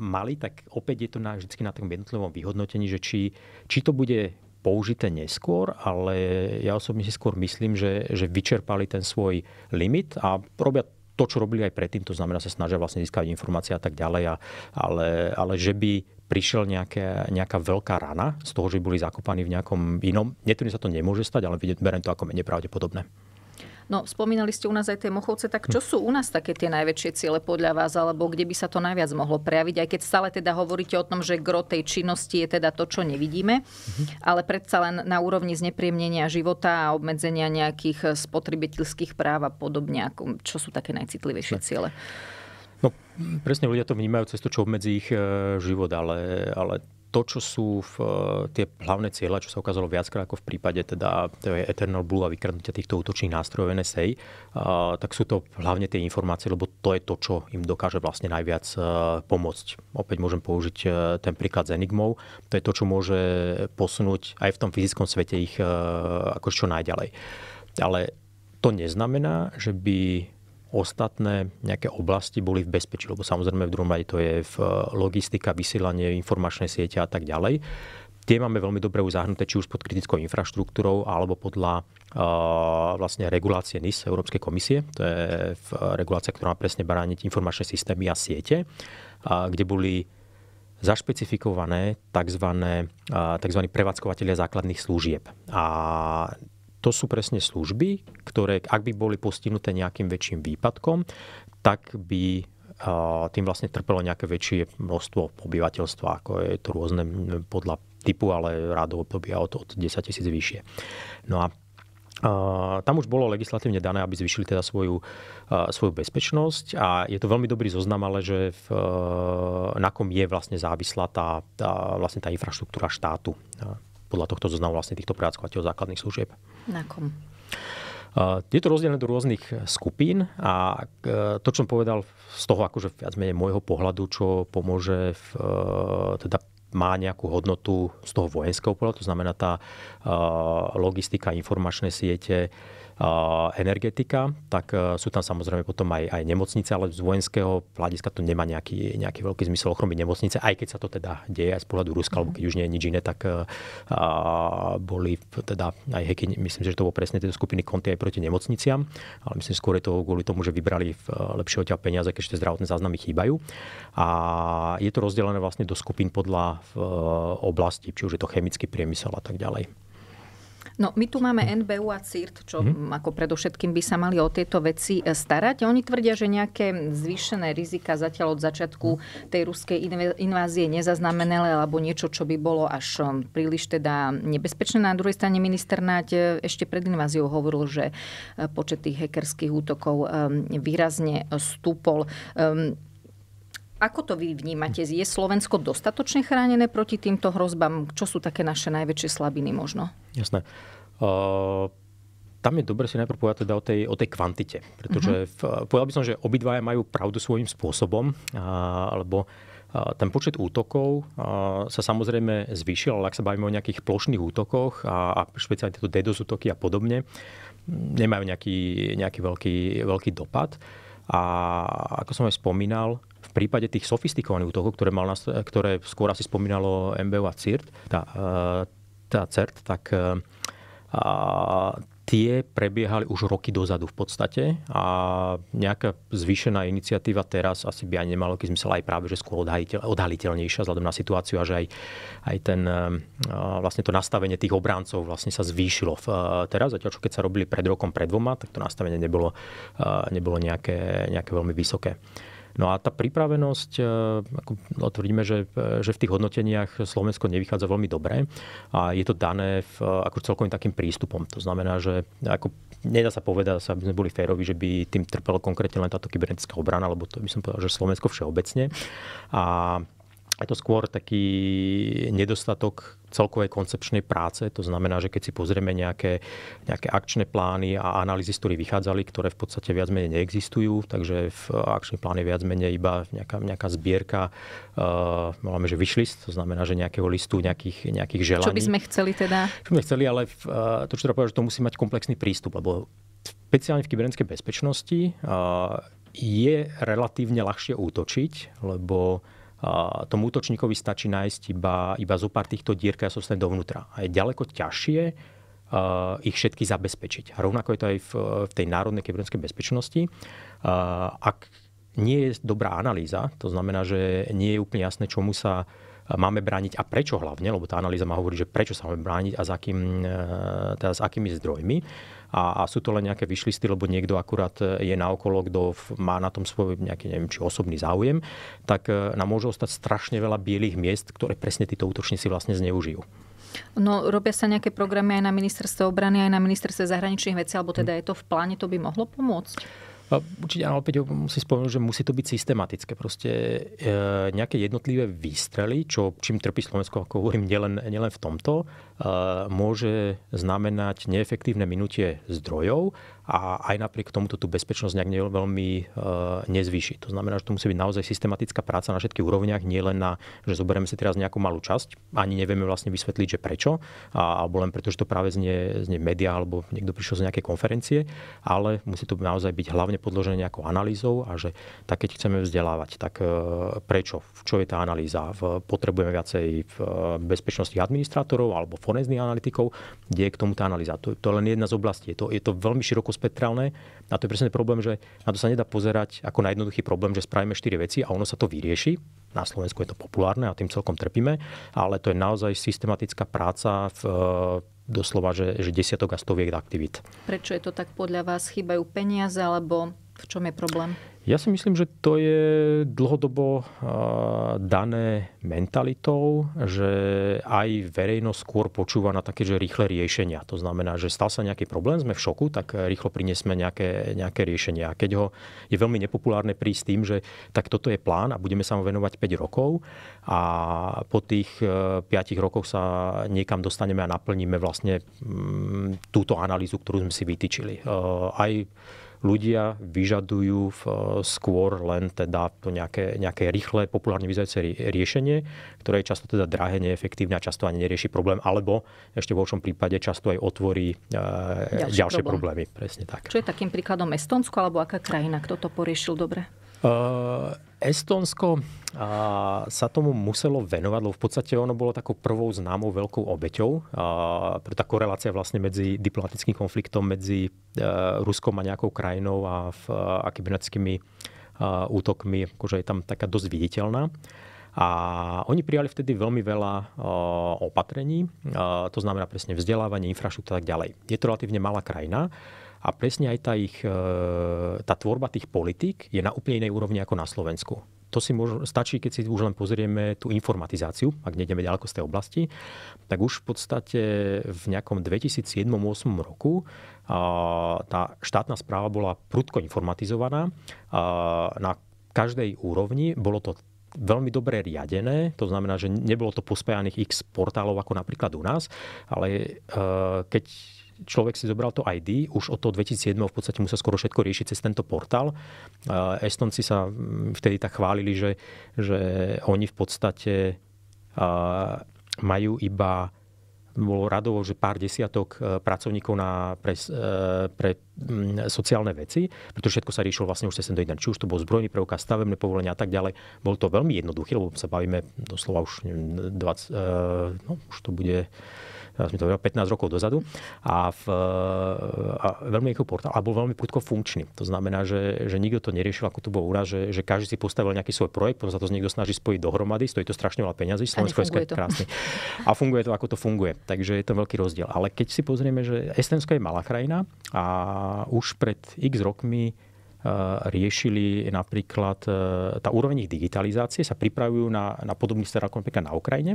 mali, tak opäť je to na, vždy na tom jednotlivom vyhodnotení, že či, či to bude použité neskôr, ale ja osobne si skôr myslím, že, že vyčerpali ten svoj limit a robia to, čo robili aj predtým, to znamená, sa snažia vlastne získať informácie a tak ďalej, a, ale, ale že by prišiel nejaké, nejaká veľká rana z toho, že boli zakopaní v nejakom inom. Netvrdím sa to nemôže stať, ale berem to ako menej pravdepodobné. No, spomínali ste u nás aj tie mochovce, tak čo sú u nás také tie najväčšie ciele podľa vás, alebo kde by sa to najviac mohlo prejaviť, aj keď stále teda hovoríte o tom, že gro tej činnosti je teda to, čo nevidíme, mhm. ale predsa len na úrovni znepriemnenia života a obmedzenia nejakých eh, spotrebiteľských práv a podobne, ako, čo sú také najcitlivejšie no. ciele. No, presne ľudia to vnímajú cez to, čo obmedzí ich eh, život, ale, ale to, čo sú v, e, tie hlavné cieľa, čo sa ukázalo viackrát ako v prípade teda Eternal Blue a vykradnutia týchto útočných nástrojov NSA, uh, e, tak sú to hlavne tie informácie, lebo to je to, čo im dokáže vlastne najviac e, pomôcť. Opäť môžem použiť ten príklad z Enigmou. To je to, čo môže posunúť aj v tom fyzickom svete ich ako čo najďalej. Ale to neznamená, že by ostatné nejaké oblasti boli v bezpečí, lebo samozrejme v druhom rade to je v eh, logistika, vysielanie, informačné siete a tak ďalej. Tie máme veľmi dobre už zahrnuté, či už pod kritickou infraštruktúrou, alebo podľa eh, vlastne regulácie NIS Európskej komisie. To je eh, regulácia, ktorá má presne brániť informačné systémy a siete, kde boli zašpecifikované tzv. tzv. prevádzkovateľia základných služieb. A to sú presne služby, ktoré ak by boli postihnuté nejakým väčším výpadkom, tak by tým vlastne trpelo nejaké väčšie množstvo obyvateľstva, ako je to rôzne podľa typu, ale rádo by od, od 10 tisíc vyššie. No a tam už bolo legislatívne dané, aby zvyšili teda svoju, svoju bezpečnosť a je to veľmi dobrý zoznam, ale že v, na kom je vlastne závislá tá, tá, vlastne tá infraštruktúra štátu podľa tohto zoznamu vlastne týchto prevádzkovateľov základných služieb. Na kom? Je to rozdelené do rôznych skupín a e, to, čo som povedal z toho akože viac menej môjho pohľadu, čo pomôže v, e, teda má nejakú hodnotu z toho vojenského pohľadu, to znamená tá e, logistika, informačné siete, energetika, tak e, sú tam samozrejme potom aj, aj nemocnice, ale z vojenského hľadiska to nemá nejaký, nejaký veľký zmysel ochromiť nemocnice, aj keď sa to teda deje aj z pohľadu Ruska, alebo keď už nie je nič iné, tak e, a, boli teda aj heky, myslím, že to bolo presne tieto skupiny konty aj proti nemocniciam, ale myslím, skôr je to kvôli tomu, že vybrali e, lepšie odtiaľ peniaze, keďže tie zdravotné záznamy chýbajú. A je to rozdelené vlastne do skupín podľa oblasti, či už je to chemický priemysel a tak ďalej. No, my tu máme NBU a CIRT, čo mm-hmm. ako predovšetkým by sa mali o tieto veci e, starať. Oni tvrdia, že nejaké zvýšené rizika zatiaľ od začiatku tej ruskej invázie nezaznamenali, alebo niečo, čo by bolo až e, príliš teda nebezpečné. Na druhej strane minister Náď e, ešte pred inváziou hovoril, že počet tých hackerských útokov výrazne stúpol. Ehm, ako to vy vnímate? Je Slovensko dostatočne chránené proti týmto hrozbám? Čo sú také naše najväčšie slabiny možno? Jasné. Uh, tam je dobre si najprv povedať teda o tej, o tej kvantite. Pretože uh-huh. v, povedal by som, že obidvaja majú pravdu svojím spôsobom, a, alebo a, ten počet útokov a, sa samozrejme zvýšil, ale ak sa bavíme o nejakých plošných útokoch a, a špeciálne tieto DDoS útoky a podobne, nemajú nejaký, nejaký veľký, veľký dopad. A ako som aj spomínal, v prípade tých sofistikovaných útokov, ktoré, mal, ktoré skôr asi spomínalo MBU a CIRT, tá, e, tá CERT, tak e, a, tie prebiehali už roky dozadu v podstate a nejaká zvýšená iniciatíva teraz asi by aj nemalo aký zmysel aj práve, že skôr odhaliteľ, odhaliteľnejšia vzhľadom na situáciu a že aj, aj ten, eh, eh, vlastne to nastavenie tých obráncov vlastne sa zvýšilo eh, teraz, zatiaľ čo keď sa robili pred rokom, pred dvoma, tak to nastavenie nebolo, nebolo nejaké, nejaké veľmi vysoké. No a tá pripravenosť, e, ako tvrdíme, že, e, že v tých hodnoteniach Slovensko nevychádza veľmi dobre a je to dané v, e, ako celkovým takým prístupom. To znamená, že ako nedá sa povedať, aby sme boli férovi, že by tým trpelo konkrétne len táto kybernetická obrana, lebo to by som povedal, že Slovensko všeobecne. A je to skôr taký nedostatok celkovej koncepčnej práce. To znamená, že keď si pozrieme nejaké, nejaké akčné plány a analýzy, z ktorých vychádzali, ktoré v podstate viac menej neexistujú, takže v e, akčný plán je viac menej iba nejaká, nejaká zbierka, uh, máme, že vyšlist, to znamená, že nejakého listu, nejakých, nejakých želaní. Čo by sme chceli teda? Čo by sme chceli, ale v, uh, to, čo treba povedať, že to musí mať komplexný prístup, lebo speciálne v kybernetickej bezpečnosti uh, je relatívne ľahšie útočiť, lebo tomu útočníkovi stačí nájsť iba, iba zo pár týchto a ja sa dovnútra. A je ďaleko ťažšie ich všetky zabezpečiť. A rovnako je to aj v, v tej národnej kybernetickej bezpečnosti. Ak nie je dobrá analýza, to znamená, že nie je úplne jasné, čomu sa máme brániť a prečo hlavne, lebo tá analýza má hovoriť, že prečo sa máme brániť a s, akým, e, teda s akými zdrojmi, a, a sú to len nejaké vyšlisty, lebo niekto akurát eh, je na okolo, kto má na tom svoj nejaký, neviem, či osobný záujem, tak eh, nám môže ostať strašne veľa bielých miest, ktoré presne títo útočníci vlastne zneužijú. No, robia sa nejaké programy aj na ministerstve obrany, aj na ministerstve zahraničných vecí, alebo teda hm. je to v pláne, to by mohlo pomôcť? Určite áno, opäť musí spomenúť, že musí to byť systematické. Proste e, nejaké jednotlivé výstrely, čo, čím trpí Slovensko, ako hovorím, nielen, nielen v tomto, e, môže znamenať neefektívne minutie zdrojov a aj napriek tomu tú bezpečnosť nejak veľmi e, nezvýši. To znamená, že to musí byť naozaj systematická práca na všetkých úrovniach, nie len na, že zoberieme si teraz nejakú malú časť, ani nevieme vlastne vysvetliť, že prečo, a, alebo len preto, že to práve znie, znie média alebo niekto prišiel z nejakej konferencie, ale musí to naozaj byť hlavne podložené nejakou analýzou a že tak keď chceme vzdelávať, tak e, prečo, čo je tá analýza, v, potrebujeme viacej v e, bezpečnostných administrátorov alebo forenzných analytikov, kde je k tomu tá analýza. To, to je len jedna z oblastí. Je to, je to veľmi široko širokospektrálne. A to je presne problém, že na to sa nedá pozerať ako na jednoduchý problém, že spravíme 4 veci a ono sa to vyrieši. Na Slovensku je to populárne a tým celkom trpíme, ale to je naozaj systematická práca v e, doslova, že, že desiatok a stoviek aktivít. Prečo je to tak podľa vás? Chýbajú peniaze alebo v čom je problém? Ja si myslím, že to je dlhodobo dané mentalitou, že aj verejnosť skôr počúva na také, že rýchle riešenia. To znamená, že stal sa nejaký problém, sme v šoku, tak e, rýchlo priniesme nejaké, nejaké riešenia. A keď ho je veľmi nepopulárne prísť tým, že tak toto je plán a budeme sa mu venovať 5 rokov a po tých 5 e, rokoch sa niekam dostaneme a naplníme vlastne túto analýzu, ktorú sme si vytýčili. E, aj ľudia vyžadujú v, eh, skôr len teda to nejaké, nejaké rýchle, populárne vyzajúce riešenie, ktoré je často teda drahé, neefektívne a často ani nerieši problém, alebo ešte v horšom prípade často aj otvorí e, eh, ďalšie, ďalšie problém. problémy. Presne tak. Čo je takým príkladom Estonsko, alebo aká krajina, kto to poriešil dobre? Eh, Estonsko sa tomu muselo venovať, lebo v podstate ono bolo takou prvou známou veľkou obeťou. Tá korelácia vlastne medzi diplomatickým konfliktom medzi e, Ruskom a nejakou krajinou a, a kybernetickými e, útokmi, akože je tam taká dosť viditeľná. A oni prijali vtedy veľmi veľa e, opatrení, to znamená presne vzdelávanie, infraštruktúra a tak ďalej. Je to relatívne malá krajina, a presne aj tá, ich, e, tá tvorba tých politík je na úplne inej úrovni ako na Slovensku. To si môž, stačí, keď si už len pozrieme tú informatizáciu, ak nejdeme ďaleko z tej oblasti, tak už v podstate v nejakom 2007-2008 roku tá štátna správa bola prudko informatizovaná. Na každej úrovni bolo to veľmi dobre riadené, to znamená, že nebolo to pospájaných x portálov ako napríklad u nás, ale e, keď človek si zobral to ID, už od toho 2007 v podstate musel skoro všetko riešiť cez tento portál. Estonci sa mm, vtedy tak chválili, že, že oni v podstate majú iba bolo radovo, že pár desiatok e, pracovníkov na, pre, e, pre mm, sociálne veci, pretože všetko sa riešilo vlastne už cez jeden, Či už to bol zbrojný preukaz, stavebné povolenia a tak ďalej. Bol to veľmi jednoduché, lebo sa bavíme doslova už, 20, mm, e, no, už to bude to 15 rokov dozadu a, v, a veľmi rýchlo portál a bol veľmi prudko funkčný. To znamená, že, že nikto to neriešil, ako tu bolo u nás, že, že každý si postavil nejaký svoj projekt, potom sa to niekto snaží spojiť dohromady, stojí to strašne veľa peňazí, Slovensko je krásne. A funguje to, ako to funguje. Takže je to veľký rozdiel. Ale keď si pozrieme, že Estensko je malá krajina a už pred x rokmi e, riešili napríklad e, tá úroveň ich digitalizácie, sa pripravujú na, na podobný scenár ako napríklad na Ukrajine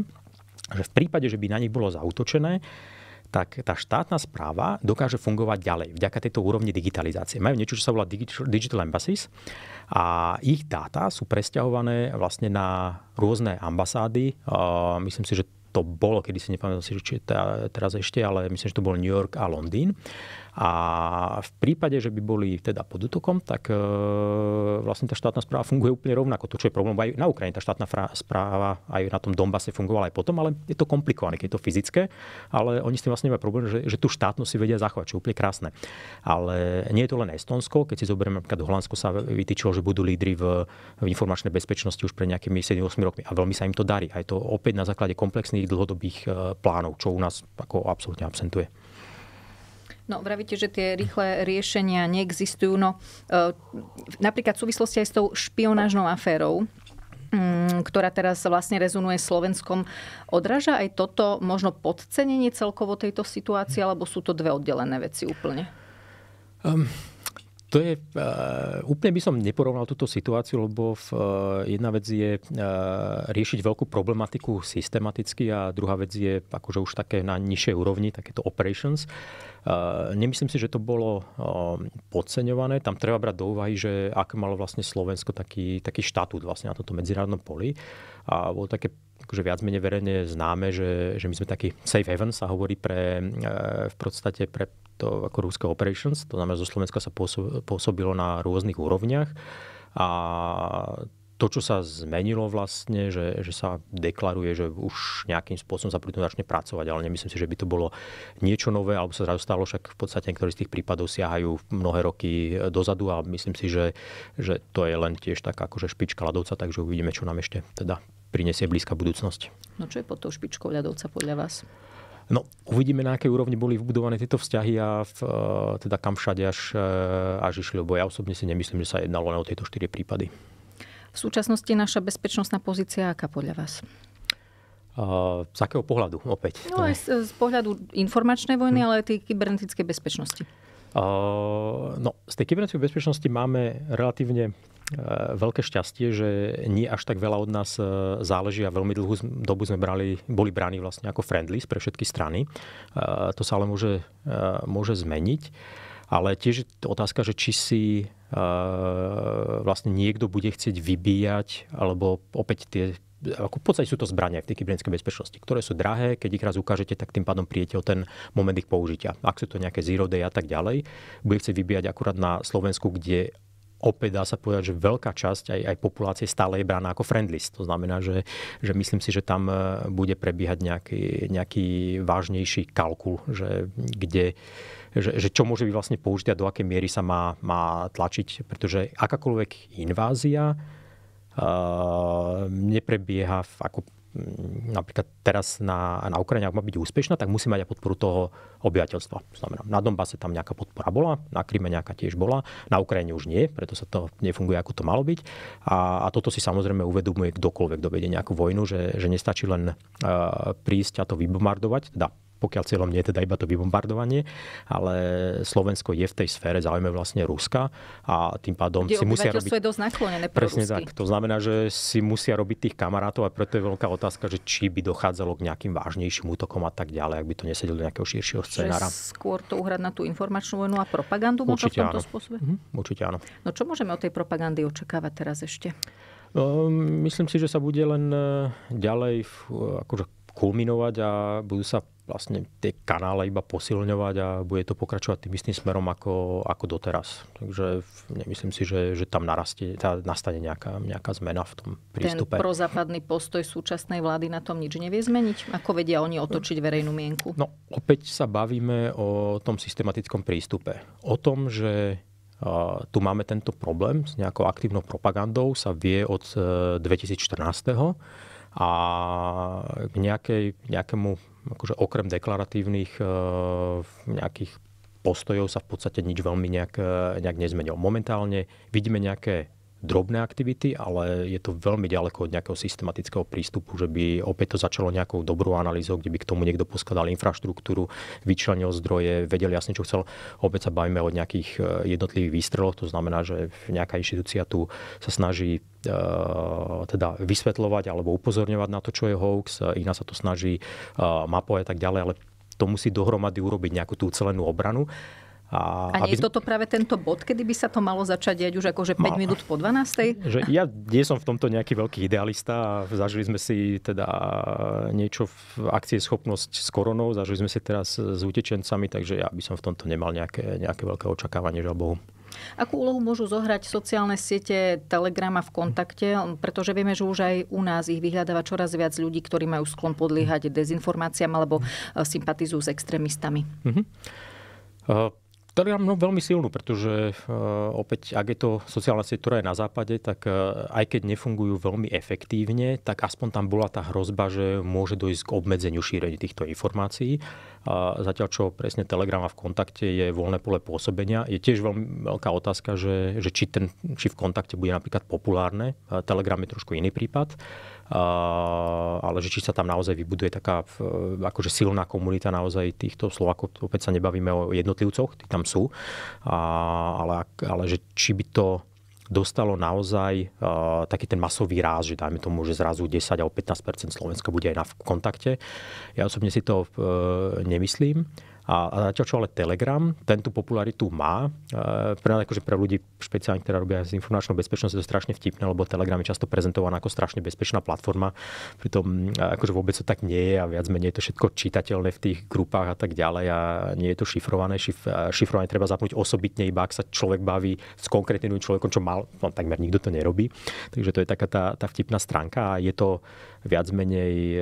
že v prípade, že by na nich bolo zautočené, tak tá štátna správa dokáže fungovať ďalej vďaka tejto úrovni digitalizácie. Majú niečo, čo sa volá Digital Embassies a ich dáta sú presťahované vlastne na rôzne ambasády. Myslím si, že to bolo, kedy si nepamätám si, či teraz ešte, ale myslím, že to bol New York a Londýn. A v prípade, že by boli teda pod útokom, tak e, vlastne tá štátna správa funguje úplne rovnako. To, čo je problém aj na Ukrajine, tá štátna správa aj na tom Dombase fungovala aj potom, ale je to komplikované, keď je to fyzické, ale oni s tým vlastne nemajú problém, že, že tú štátnosť si vedia zachovať, čo je úplne krásne. Ale nie je to len Estonsko, keď si zoberieme napríklad Holandsko sa vytýčilo, že budú lídry v, v informačnej bezpečnosti už pred nejakými 7-8 rokmi a veľmi sa im to darí. A je to opäť na základe komplexných dlhodobých e, plánov, čo u nás ako absolútne absentuje. No, vravíte, že tie rýchle riešenia neexistujú. No, e, napríklad v súvislosti aj s tou špionážnou aférou, mm, ktorá teraz vlastne rezonuje Slovenskom. odraža aj toto možno podcenenie celkovo tejto situácie, alebo sú to dve oddelené veci úplne? Um, to je, eh, úplne by som neporovnal túto situáciu, lebo v, eh, jedna vec je eh, riešiť veľkú problematiku systematicky a druhá vec je akože už také na nižšej úrovni, takéto operations. Nemyslím si, že to bolo podceňované. Tam treba brať do úvahy, že ak malo vlastne Slovensko taký, taký štatút vlastne na tomto medzinárodnom poli. A bolo také akože viac menej verejne známe, že, že my sme taký safe haven, sa hovorí pre, v podstate pre to ako Ruské Operations, to znamená, zo Slovenska sa pôsobilo na rôznych úrovniach a to, čo sa zmenilo vlastne, že, že sa deklaruje, že už nejakým spôsobom sa pri tom začne pracovať, ale nemyslím si, že by to bolo niečo nové, alebo sa zrazu stalo, však v podstate niektorí z tých prípadov siahajú mnohé roky dozadu a myslím si, že, že to je len tiež taká akože špička ľadovca, takže uvidíme, čo nám ešte teda prinesie blízka budúcnosť. No čo je pod tou špičkou ľadovca podľa vás? No, uvidíme, na akej úrovni boli vbudované tieto vzťahy a v, e, teda kam všade až, e, až išli, lebo ja osobne si nemyslím, že sa jednalo len o tieto štyri prípady. V súčasnosti je naša bezpečnostná pozícia aká podľa vás? E, z akého pohľadu opäť? No aj z, z pohľadu informačnej vojny, hm. ale aj tej kybernetickej bezpečnosti. No, z tej kybernetickej bezpečnosti máme relatívne e, veľké šťastie, že nie až tak veľa od nás e, záleží a veľmi dlhú dobu sme brali, boli bráni vlastne ako friendly pre všetky strany. E, to sa ale môže, môže zmeniť. Ale tiež je otázka, že či si eh, vlastne niekto bude chcieť vybíjať, alebo opäť tie ako v podstate sú to zbrania v tej kybernetickej bezpečnosti, ktoré sú drahé, keď ich raz ukážete, tak tým pádom prijete o ten moment ich použitia. Ak sú to nejaké zero day a tak ďalej, bude chcieť vybíjať akurát na Slovensku, kde opäť dá sa povedať, že veľká časť aj, aj populácie stále je braná ako friendlist. To znamená, že, že myslím si, že tam eh, bude prebiehať nejaký, nejaký vážnejší kalkul, že kde že, že čo môže byť vlastne použité a do akej miery sa má, má tlačiť, pretože akákoľvek invázia uh, neprebieha v, ako mm, napríklad teraz na, na Ukrajine, ak má byť úspešná, tak musí mať aj podporu toho obyvateľstva. Znamená, na Dombase tam nejaká podpora bola, na Kryme nejaká tiež bola, na Ukrajine už nie, preto sa to nefunguje, ako to malo byť. A, a toto si samozrejme uvedomuje kdokoľvek, kto vedie nejakú vojnu, že, že nestačí len uh, prísť a to vybomardovať, teda pokiaľ cieľom nie je teda iba to vybombardovanie, ale Slovensko je v tej sfére záujme vlastne Ruska a tým pádom Kde si musia robiť... je dosť naklonené pro Presne Rusky. tak. To znamená, že si musia robiť tých kamarátov a preto je veľká otázka, že či by dochádzalo k nejakým vážnejším útokom a tak ďalej, ak by to nesedelo do nejakého širšieho Že Skôr to uhrať na tú informačnú vojnu a propagandu určite možno v tomto áno. spôsobe? Mhm, určite áno. No čo môžeme od tej propagandy očakávať teraz ešte? Um, myslím si, že sa bude len eh, ďalej eh, akože kulminovať a budú sa vlastne tie kanále iba posilňovať a bude to pokračovať tým istým smerom ako, ako doteraz. Takže nemyslím si, že, že tam narastie, tá nastane nejaká, nejaká zmena v tom prístupe. Ten prozápadný postoj súčasnej vlády na tom nič nevie zmeniť? Ako vedia oni otočiť verejnú mienku? No, opäť sa bavíme o tom systematickom prístupe. O tom, že tu máme tento problém s nejakou aktívnou propagandou, sa vie od 2014. E, a k nejakej, nejakému akože okrem deklaratívnych eh, nejakých postojov sa v podstate nič veľmi nejak, eh, nejak nezmenil. Momentálne vidíme nejaké drobné aktivity, ale je to veľmi ďaleko od nejakého systematického prístupu, že by opäť to začalo nejakou dobrou analýzou, kde by k tomu niekto poskladal infraštruktúru, vyčlenil zdroje, vedel jasne, čo chcel. Opäť sa bavíme o nejakých e, jednotlivých výstreloch, to znamená, že nejaká inštitúcia tu sa snaží e, teda vysvetľovať alebo upozorňovať na to, čo je hoax, e, iná sa to snaží mapovať a tak ďalej, ale to musí dohromady urobiť nejakú tú celenú obranu a, a nie je toto práve tento bod, kedy by sa to malo začať diať už akože 5 mal, minút po 12. Že ja nie som v tomto nejaký veľký idealista a zažili sme si teda niečo v akcie schopnosť s koronou, zažili sme si teraz s utečencami, takže ja by som v tomto nemal nejaké, nejaké veľké očakávanie, že Bohu. Akú úlohu môžu zohrať sociálne siete Telegrama v kontakte? Pretože vieme, že už aj u nás ich vyhľadáva čoraz viac ľudí, ktorí majú sklon podliehať dezinformáciám alebo eh, sympatizujú s extrémistami. Uh-huh. Uh-huh ktorý mám no, veľmi silnú, pretože uh, opäť, ak je to sociálna sieť, ktorá je na západe, tak uh, aj keď nefungujú veľmi efektívne, tak aspoň tam bola tá hrozba, že môže dojsť k obmedzeniu šírenia týchto informácií. Uh, zatiaľ, čo presne Telegram a v kontakte je voľné pole pôsobenia, je tiež veľmi veľká otázka, že, že či, ten, či v kontakte bude napríklad populárne. Eh, Telegram je trošku iný prípad. Uh, Eh, ale že či sa tam naozaj vybuduje taká eh, akože silná komunita naozaj týchto Slovákov, opäť sa nebavíme o jednotlivcoch, tí tam sú, ale, ale že či by to dostalo naozaj uh, taký ten masový ráz, že dajme tomu, že zrazu 10 alebo 15 Slovenska bude aj na kontakte. Ja osobne si to uh, nemyslím. A, a zatiaľ čo ale Telegram, ten tú popularitu má. E, pre, akože pre ľudí špeciálne, ktorá robia s informačnou bezpečnosťou, je to strašne vtipné, lebo Telegram je často prezentovaná ako strašne bezpečná platforma. Pritom e, akože vôbec to tak nie je a viac menej je to všetko čitateľné v tých grupách a tak ďalej a nie je to šifrované. Šif, e, šifrovanie treba zapnúť osobitne, iba ak sa človek baví s konkrétnym človekom, čo mal, on no takmer nikto to nerobí. Takže to je taká tá, tá vtipná stránka a je to viac menej e,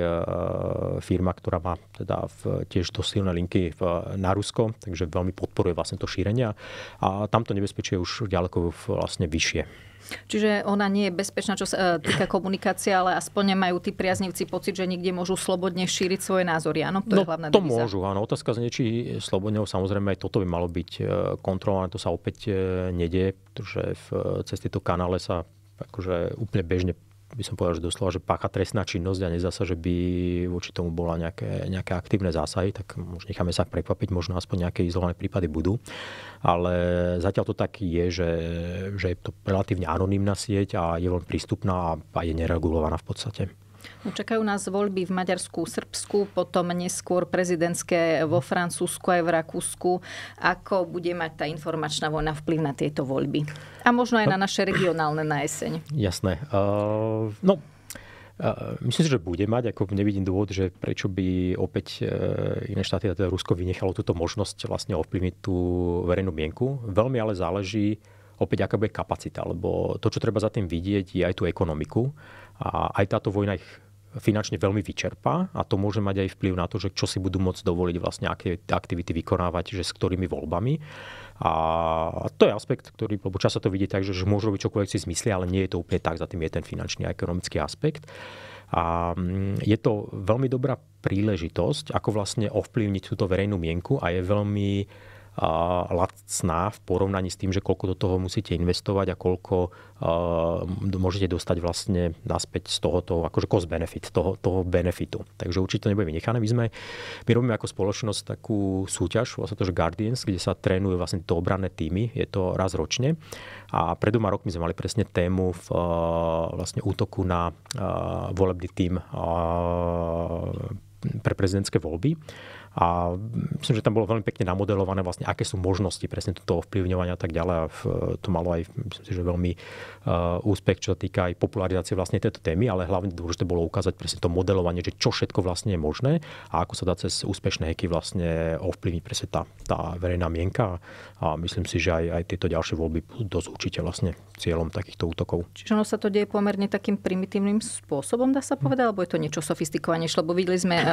firma, ktorá má teda v, tiež dosť silné linky v na Rusko, takže veľmi podporuje vlastne to šírenie a tamto nebezpečie je už ďaleko vlastne vyššie. Čiže ona nie je bezpečná, čo sa e, týka komunikácie, ale aspoň majú tí priaznivci pocit, že niekde môžu slobodne šíriť svoje názory. Áno, to no, je hlavná to diviza. môžu, áno. Otázka znie, či slobodne, samozrejme aj toto by malo byť e, kontrolované, to sa opäť e, nedie, pretože v, cez tieto kanále sa akože úplne bežne by som povedal, že doslova, že páka trestná činnosť a nezasa, že by voči tomu bola nejaké, nejaké aktívne zásahy, tak už necháme sa prekvapiť, možno aspoň nejaké izolované prípady budú. Ale zatiaľ to tak je, že, že je to relatívne anonimná sieť a je veľmi prístupná a je neregulovaná v podstate. No, čakajú nás voľby v Maďarsku, Srbsku, potom neskôr prezidentské vo Francúzsku aj v Rakúsku. Ako bude mať tá informačná vojna vplyv na tieto voľby? A možno aj na naše regionálne na jeseň. Jasné. Uh, no, Myslím si, že bude mať, ako nevidím dôvod, že prečo by opäť e, iné štáty, teda Rusko, vynechalo túto možnosť vlastne ovplyvniť tú verejnú mienku. Veľmi ale záleží opäť, aká bude kapacita, lebo to, čo treba za tým vidieť, je aj tú ekonomiku. A aj táto vojna ich finančne veľmi vyčerpá a to môže mať aj vplyv na to, že čo si budú môcť dovoliť vlastne, aké aktivity vykonávať, že s ktorými voľbami. A to je aspekt, ktorý, lebo často to vidí, tak, že, že môžu robiť čokoľvek si zmysli, ale nie je to úplne tak, za tým je ten finančný a ekonomický aspekt. A mm, je to veľmi dobrá príležitosť, ako vlastne ovplyvniť túto verejnú mienku a je veľmi lacná v porovnaní s tým, že koľko do toho musíte investovať a koľko môžete dostať vlastne naspäť z tohoto, akože cost benefit, toho, toho benefitu. Takže určite to nebude vynechané. My, sme, my robíme ako spoločnosť takú súťaž, vlastne to, že Guardians, kde sa trénujú vlastne to obranné týmy, je to raz ročne. A pred dvoma rokmi sme mali presne tému v vlastne útoku na volebný tým pre prezidentské voľby. A myslím, že tam bolo veľmi pekne namodelované vlastne, aké sú možnosti presne toto ovplyvňovania a tak ďalej. A to malo aj, myslím si, že veľmi e, úspech, čo sa týka aj popularizácie vlastne tejto témy, ale hlavne dôležité bolo ukázať presne to modelovanie, že čo všetko vlastne je možné a ako sa dá cez úspešné heky vlastne ovplyvniť presne tá, tá verejná mienka. A myslím si, že aj, aj tieto ďalšie voľby dosť určite vlastne cieľom takýchto útokov. Čiže ono sa to deje pomerne takým primitívnym spôsobom, dá sa povedať, alebo je to niečo sofistikovanejšie, lebo videli sme e,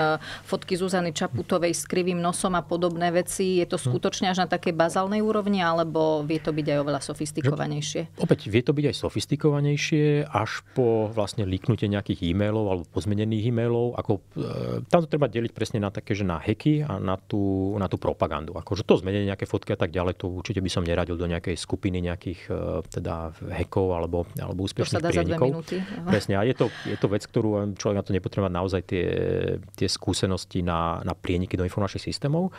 fotky Zuzany Čaputovej ďalej s krivým nosom a podobné veci, je to hm. skutočne až na takej bazálnej úrovni, alebo vie to byť aj oveľa sofistikovanejšie? Že, opäť, vie to byť aj sofistikovanejšie, až po vlastne líknutie nejakých e-mailov alebo pozmenených e-mailov. Ako, e, tam to treba deliť presne na také, že na heky a na tú, na tú propagandu. že akože to zmenenie nejaké fotky a tak ďalej, to určite by som neradil do nejakej skupiny nejakých e, teda hekov alebo, alebo úspešných to prienikov. Presne, a je to, je to vec, ktorú človek na to nepotrebuje naozaj tie, tie skúsenosti na, na prieniky do informačných systémov,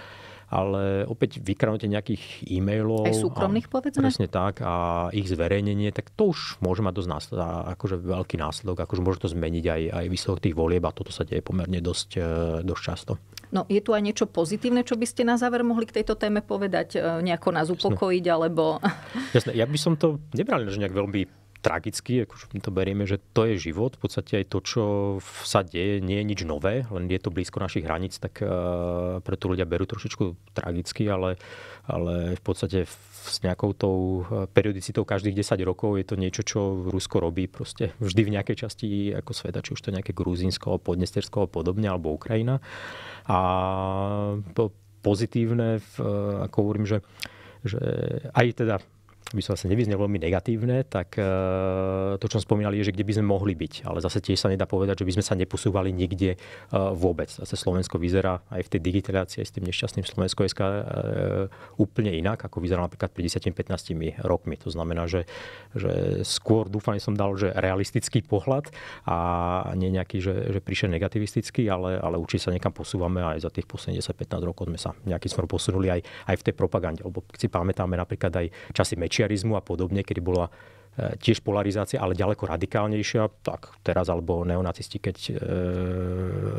ale opäť vykradnutie nejakých e-mailov. Aj súkromných, a, povedzme. Presne tak. A ich zverejnenie, tak to už môže mať dosť následok, akože veľký následok. Akože môže to zmeniť aj, aj výsledok tých volieb a toto sa deje pomerne dosť, e, dosť často. No, je tu aj niečo pozitívne, čo by ste na záver mohli k tejto téme povedať? E, nejako nás upokojiť, Jasne. alebo... Jasne, ja by som to nebral že nejak veľmi tragicky, akože my to berieme, že to je život, v podstate aj to, čo sa deje, nie je nič nové, len je to blízko našich hraníc, tak uh, preto ľudia berú trošičku tragicky, ale, ale v podstate s nejakou tou eh, periodicitou každých 10 rokov je to niečo, čo Rusko robí proste vždy v nejakej časti ako sveta, či už to nejaké Gruzínsko, Podnestersko a podobne, alebo Ukrajina. A to pozitívne, v, ako hovorím, že že aj teda aby som zase nevyznel veľmi negatívne, tak e, to, čo som spomínali, je, že kde by sme mohli byť. Ale zase tiež sa nedá povedať, že by sme sa neposúvali nikde e, vôbec. Zase Slovensko vyzerá aj v tej digitalizácii, aj s tým nešťastným Slovensko SK e, úplne inak, ako vyzerá napríklad pred 10-15 rokmi. To znamená, že, že skôr dúfam, som dal, že realistický pohľad a nie nejaký, že, že prišiel negativistický, ale, ale určite sa niekam posúvame aj za tých posledných 10-15 rokov sme sa nejakým smerom posunuli aj, aj v tej propagande. Lebo si pamätáme napríklad aj časy mečia mečiarizmu a podobne, kedy bola e, tiež polarizácia, ale ďaleko radikálnejšia, tak teraz alebo neonacisti, keď e,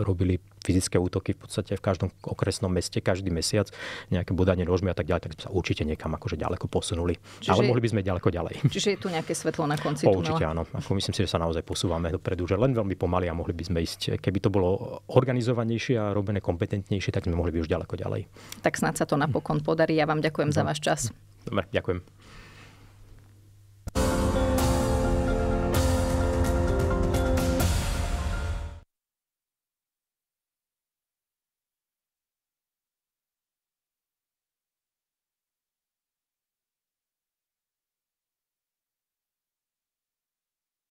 robili fyzické útoky v podstate v každom okresnom meste, každý mesiac, nejaké bodanie nožmi a tak ďalej, tak sme sa určite niekam akože ďaleko posunuli. Čiže, ale mohli by sme ďaleko ďalej. Čiže je tu nejaké svetlo na konci o, Určite áno. Ako myslím si, že sa naozaj posúvame dopredu, že len veľmi pomaly a mohli by sme ísť, keby to bolo organizovanejšie a robené kompetentnejšie, tak sme mohli by už ďaleko ďalej. Tak snad sa to napokon podarí. Ja vám ďakujem no. za váš čas. Dobre, ďakujem.